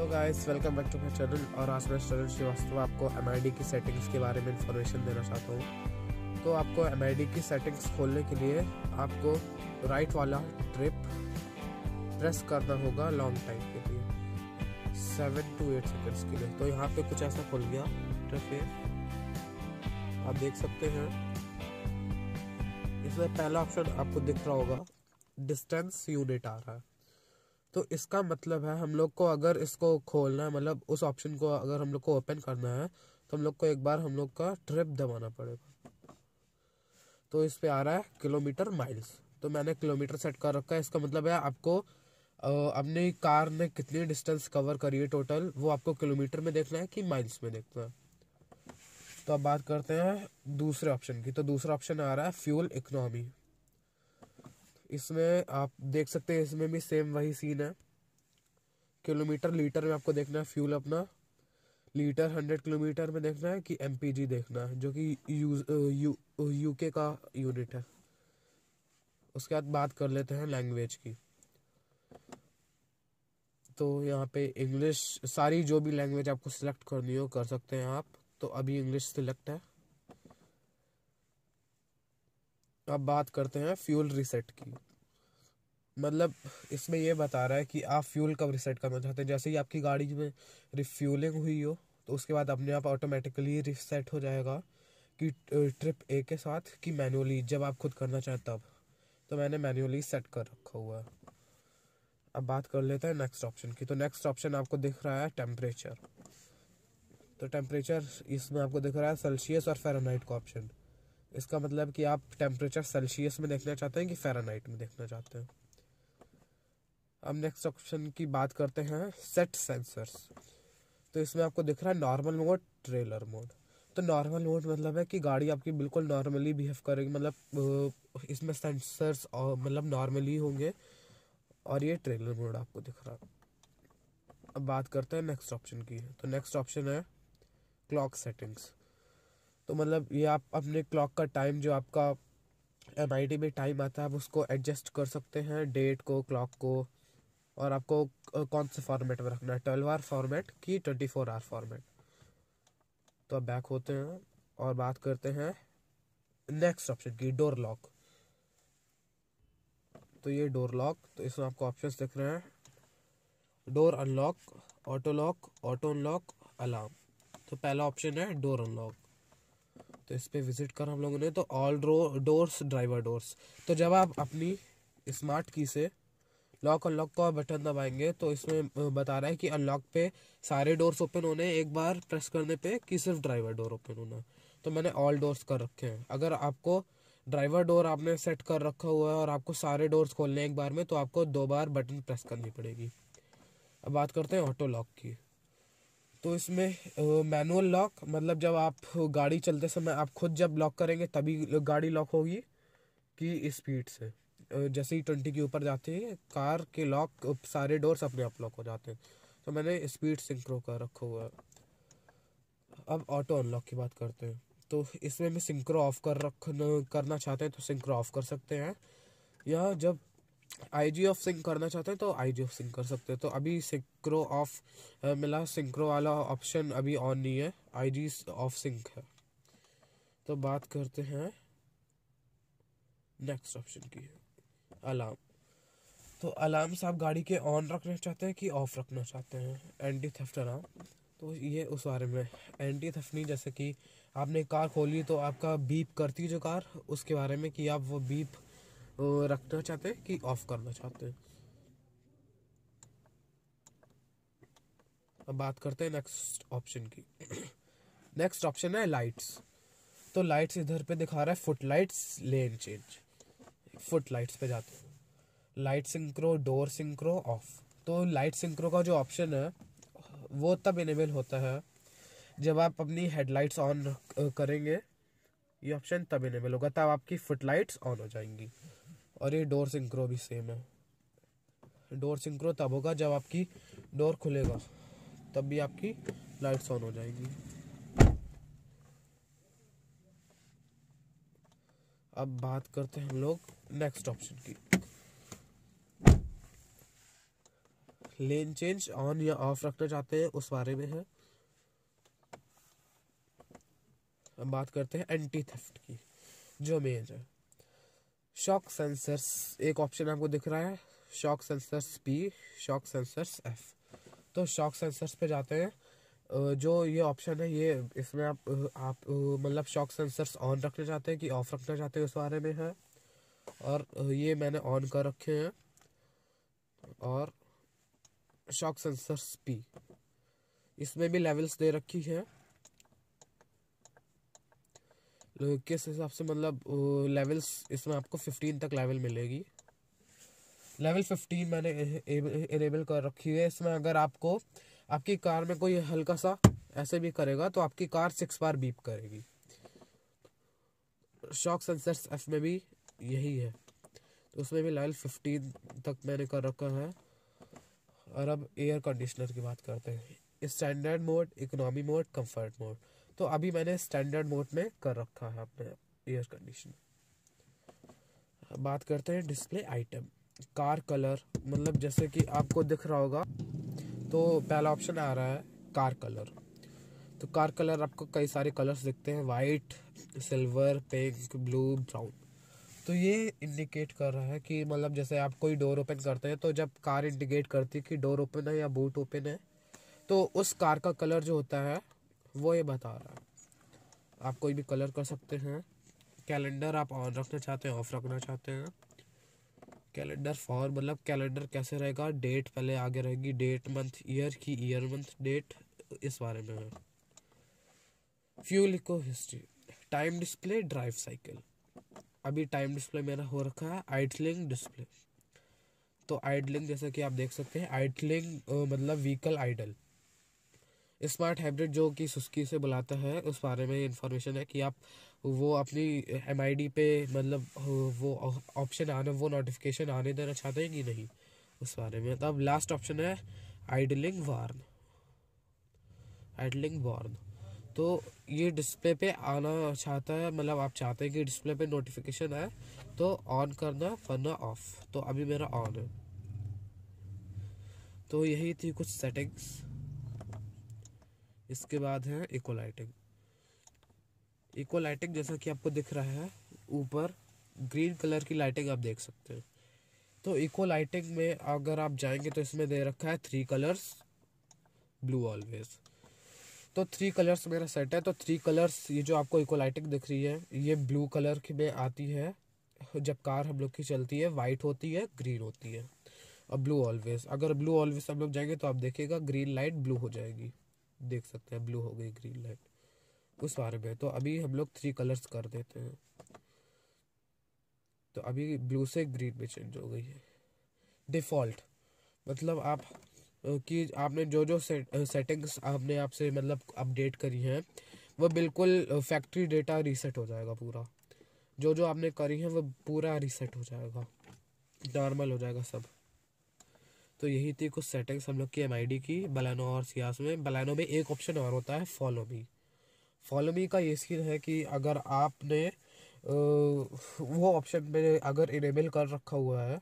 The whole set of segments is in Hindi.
hello guys welcome back to my channel और आज मैं चैनल श्रीवास्तव आपको एम की सेटिंग्स के बारे में इन्फॉर्मेशन देना चाहता हूँ तो आपको एम की सेटिंग्स खोलने के लिए आपको राइट वाला ट्रिप प्रेस करना होगा लॉन्ग टाइम के लिए सेवन टू एट सेकेंड्स के लिए तो यहाँ पे कुछ ऐसा खुल गया ट्रिप ये आप देख सकते हैं इसमें पहला ऑप्शन आपको दिख रहा होगा डिस्टेंस यूनिट आ रहा है तो इसका मतलब है हम लोग को अगर इसको खोलना है मतलब उस ऑप्शन को अगर हम लोग को ओपन करना है तो हम लोग को एक बार हम लोग का ट्रिप दबाना पड़ेगा तो इस पे आ रहा है किलोमीटर माइल्स तो मैंने किलोमीटर सेट कर रखा है इसका मतलब है आपको अपनी कार ने कितनी डिस्टेंस कवर करी है टोटल वो आपको किलोमीटर में देखना है कि माइल्स में देखना है तो अब बात करते हैं दूसरे ऑप्शन की तो दूसरा ऑप्शन आ रहा है फ्यूल इकोनॉमी इसमें आप देख सकते हैं इसमें भी सेम वही सीन है किलोमीटर लीटर में आपको देखना है फ्यूल अपना लीटर हंड्रेड किलोमीटर में देखना है कि एम देखना है जो कि यूज यू का यूनिट है उसके बाद बात कर लेते हैं लैंग्वेज की तो यहाँ पे इंग्लिश सारी जो भी लैंग्वेज आपको सिलेक्ट करनी हो कर सकते हैं आप तो अभी इंग्लिश सिलेक्ट है अब बात करते हैं फ्यूल रिसेट की मतलब इसमें यह बता रहा है कि आप फ्यूल कब रिसेट करना चाहते हैं जैसे ही आपकी गाड़ी में रिफ्यूलिंग हुई हो तो उसके बाद अपने आप ऑटोमेटिकली रिसेट हो जाएगा कि ट्रिप ए के साथ कि मैनुअली जब आप खुद करना चाहें तब तो मैंने मैनुअली सेट कर रखा हुआ है अब बात कर लेते हैं नेक्स्ट ऑप्शन की तो नेक्स्ट ऑप्शन आपको दिख रहा है टेम्परेचर तो टेम्परेचर इसमें आपको दिख रहा है सेल्सियस और फेरानाइट का ऑप्शन इसका मतलब कि आप टेम्परेचर सेल्सियस में देखना चाहते हैं कि फेरानाइट में देखना चाहते हैं अब नेक्स्ट ऑप्शन की बात करते हैं सेट सेंसर्स तो इसमें आपको दिख रहा है नॉर्मल मोड ट्रेलर मोड तो नॉर्मल मोड मतलब है कि गाड़ी आपकी बिल्कुल नॉर्मली बिहेव करेगी मतलब इसमें सेंसर्स और मतलब नॉर्मली होंगे और ये ट्रेलर मोड आपको दिख रहा है अब बात करते हैं नेक्स्ट ऑप्शन की तो नेक्स्ट ऑप्शन है क्लॉक सेटिंग्स तो मतलब ये आप अपने क्लॉक का टाइम जो आपका एम आई डी में टाइम आता है आप उसको एडजस्ट कर सकते हैं डेट को क्लॉक को और आपको कौन से फॉर्मेट में रखना है ट्वेल्व आर फॉर्मेट की ट्वेंटी फोर आर फॉर्मेट तो अब बैक होते हैं और बात करते हैं नेक्स्ट ऑप्शन की डोर लॉक तो ये डोर लॉक तो इसमें आपको ऑप्शंस दिख रहे हैं door unlock auto lock auto unlock alarm तो पहला ऑप्शन है डोर अनलॉक तो इस पर विजिट करा हम लोगों ने तो ऑल डोर्स ड्राइवर डोर्स तो जब आप अपनी स्मार्ट की से लॉक अनलॉक का बटन दबाएंगे तो इसमें बता रहा है कि अनलॉक पे सारे डोर्स ओपन होने एक बार प्रेस करने पे कि सिर्फ ड्राइवर डोर ओपन होना तो मैंने ऑल डोर्स कर रखे हैं अगर आपको ड्राइवर डोर आपने सेट कर रखा हुआ है और आपको सारे डोर्स खोलने एक बार में तो आपको दो बार बटन प्रेस करनी पड़ेगी अब बात करते हैं ऑटो लॉक की तो इसमें मैनुअल लॉक मतलब जब आप गाड़ी चलते समय आप खुद जब लॉक करेंगे तभी गाड़ी लॉक होगी कि स्पीड से जैसे ही ट्वेंटी के ऊपर जाती है कार के लॉक सारे डोर्स अपने आप लॉक हो जाते हैं तो मैंने स्पीड सिंक्रो कर रखा हुआ है अब ऑटो अनलॉक की बात करते हैं तो इसमें मैं सिंक्रो ऑफ कर रख करना चाहते हैं तो सिंक्रो ऑफ कर सकते हैं या जब आई जी ऑफ सिंक करना चाहते हैं तो आई जी ऑफ सिंक कर सकते हैं तो अभी सिंक्रो ऑफ मिला सिंक्रो वाला ऑप्शन अभी ऑन नहीं है आई जी ऑफ सिंक है तो बात करते हैं नेक्स्ट ऑप्शन की अलार्म तो से आप गाड़ी के ऑन रखना चाहते हैं कि ऑफ रखना चाहते हैं एंटी थेफ्ट अलार्म तो ये उस बारे में एंटी थेफ्ट नहीं जैसे कि आपने कार खोली तो आपका बीप करती जो कार उसके बारे में कि आप वो बीप रखना चाहते हैं कि ऑफ करना चाहते हैं अब बात करते हैं नेक्स्ट ऑप्शन की नेक्स्ट ऑप्शन है लाइट्स तो लाइट्स इधर पे दिखा रहा है foot lights lane change foot lights पे जाते हैं light synchro door synchro off तो लाइट सिंक्रो का जो ऑप्शन है वो तब इनेबल होता है जब आप अपनी हेडलाइट्स ऑन करेंगे ये ऑप्शन तब इनेबल होगा तब आपकी फुट लाइट्स ऑन हो जाएंगी और ये डोर सिंक्रो भी सेम है डोर सिंक्रो तब होगा जब आपकी डोर खुलेगा तब भी आपकी लाइट्स ऑन हो जाएगी अब बात करते हैं हम लोग नेक्स्ट ऑप्शन की लेन चेंज ऑन या ऑफ रखना चाहते हैं उस बारे में है अब बात करते हैं एंटी थेफ्ट की जो मेज है शॉक सेंसर्स एक ऑप्शन आपको दिख रहा है shock sensors P shock sensors F तो शॉक सेंसर्स पे जाते हैं जो ये ऑप्शन है ये इसमें आप आप मतलब शॉक सेंसर्स ऑन रखना चाहते हैं कि ऑफ रखना चाहते हैं उस बारे में है और ये मैंने ऑन कर रखे हैं और शॉक सेंसर्स पी इसमें भी लेवल्स दे रखी है किस हिसाब से मतलब लेवल्स इसमें आपको फिफ्टीन तक लेवल मिलेगी लेवल फिफ्टीन मैंने इनेबल कर रखी है इसमें अगर आपको आपकी कार में कोई हल्का सा ऐसे भी करेगा तो आपकी कार सिक्स बार बीप करेगी शॉक सेंसर्स एफ में भी यही है तो उसमें भी लेवल फिफ्टीन तक मैंने कर रखा है और अब एयर कंडीशनर की बात करते हैं standard mode economy mode comfort mode तो अभी मैंने स्टैंडर्ड मोड में कर रखा है अपने एयर कंडीशन बात करते हैं डिस्प्ले आइटम कार कलर मतलब जैसे कि आपको दिख रहा होगा तो पहला ऑप्शन आ रहा है कार कलर तो कार कलर आपको कई सारे कलर्स दिखते हैं white silver pink blue brown तो ये इंडिकेट कर रहा है कि मतलब जैसे आप कोई डोर ओपन करते हैं तो जब कार इंडिकेट करती है कि डोर ओपन है या बूट ओपन है तो उस कार का कलर जो होता है वो ये बता रहा है आप कोई भी कलर कर सकते हैं कैलेंडर आप ऑन रखना चाहते हैं ऑफ रखना चाहते हैं कैलेंडर फॉर मतलब कैलेंडर कैसे रहेगा डेट पहले आगे रहेगी डेट मंथ ईयर की ईयर मंथ डेट इस बारे में है fuel eco history time display drive cycle अभी टाइम डिस्प्ले मेरा हो रखा है आइडलिंग डिस्प्ले तो आइडलिंग जैसा कि आप देख सकते हैं आइडलिंग मतलब व्हीकल आइडल स्मार्ट हाइब्रिड जो कि सुस्की से बुलाता है उस बारे में इंफॉर्मेशन है कि आप वो अपनी एम पे मतलब वो ऑप्शन आना वो नोटिफिकेशन आने देना चाहते हैं कि नहीं उस बारे में तो अब लास्ट ऑप्शन है आइडलिंग वार्न आइडलिंग वार्न तो ये डिस्प्ले पे आना चाहता है मतलब आप चाहते हैं कि डिस्प्ले पे नोटिफिकेशन आए तो ऑन करना फरना ऑफ तो अभी मेरा ऑन है तो यही थी कुछ सेटिंग्स इसके बाद है इकोलाइटिक इकोलाइटिक जैसा कि आपको दिख रहा है ऊपर ग्रीन कलर की लाइटिंग आप देख सकते हो तो इको लाइटिंग में अगर आप जाएंगे तो इसमें दे रखा है थ्री कलर्स ब्लू ऑलवेज तो थ्री कलर्स मेरा सेट है तो थ्री कलर्स ये जो आपको इको लाइटिंग दिख रही है ये ब्लू कलर की में आती है जब कार हम लोग की चलती है वाइट होती है ग्रीन होती है और ब्लू ऑलवेज अगर ब्लू ऑलवेज हम लोग जाएंगे तो आप देखिएगा ग्रीन लाइट ब्लू हो जाएगी देख सकते हैं ब्लू हो गई ग्रीन लाइट उस बारे में तो अभी हम लोग थ्री कलर्स कर देते हैं तो अभी ब्लू से ग्रीन में चेंज हो गई है डिफ़ॉल्ट मतलब आप कि आपने जो जो सेट, सेटिंग्स आपने आपसे मतलब अपडेट करी हैं वो बिल्कुल फैक्ट्री डेटा रीसेट हो जाएगा पूरा जो जो आपने करी है वो पूरा रीसेट हो जाएगा नॉर्मल हो जाएगा सब तो यही थी कुछ सेटिंग्स हम लोग की एम की बलानो और सियास में बलानो में एक ऑप्शन और होता है फॉलो मी फॉलो मी का ये सीन है कि अगर आपने वो ऑप्शन में अगर इनेबल कर रखा हुआ है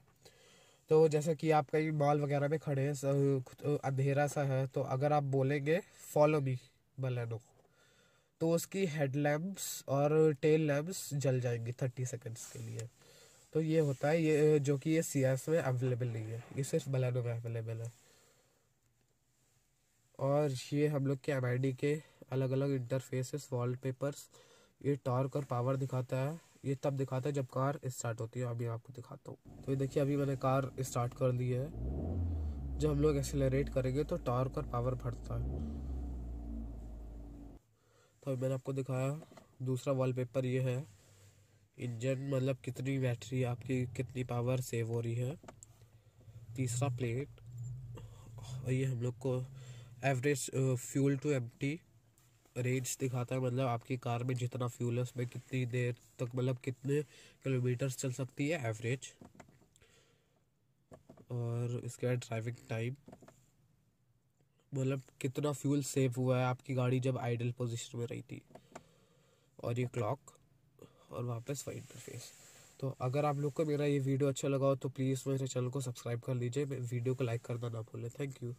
तो जैसे कि आप कहीं मॉल वगैरह में खड़े हैं अंधेरा सा है तो अगर आप बोलेंगे फॉलो मी बलानो को तो उसकी हेड लैम्प्स और टेल लैम्प्स जल जाएंगी थर्टी सेकेंड्स के लिए तो ये होता है ये जो कि ये सियास में अवेलेबल नहीं है ये सिर्फ बलानो में अवेलेबल है और ये हम लोग के एम के अलग अलग इंटरफेसेस पेपर्स ये टॉर्क और पावर दिखाता है ये तब दिखाता है जब कार स्टार्ट होती है अभी आपको दिखाता हूँ तो ये देखिए अभी मैंने कार स्टार्ट कर दी है जब हम लोग एक्सेलरेट करेंगे तो टॉर्क और पावर बढ़ता है तो अभी मैंने आपको दिखाया दूसरा वॉलपेपर ये है इंजन मतलब कितनी बैटरी आपकी कितनी पावर सेव हो रही है तीसरा प्लेट ये हम लोग को average fuel to empty range दिखाता है मतलब आपकी कार में जितना फ्यूल है उसमें कितनी देर तक मतलब कितने किलोमीटर्स चल सकती है एवरेज और इसके बाद ड्राइविंग टाइम मतलब कितना फ्यूल सेव हुआ है आपकी गाड़ी जब आइडल पोजीशन में रही थी और ये क्लॉक और वापस वही इंटरफेस तो अगर आप लोग को मेरा ये वीडियो अच्छा लगा हो तो प्लीज़ मेरे चैनल को सब्सक्राइब कर लीजिए वीडियो को लाइक करना ना भूलें थैंक यू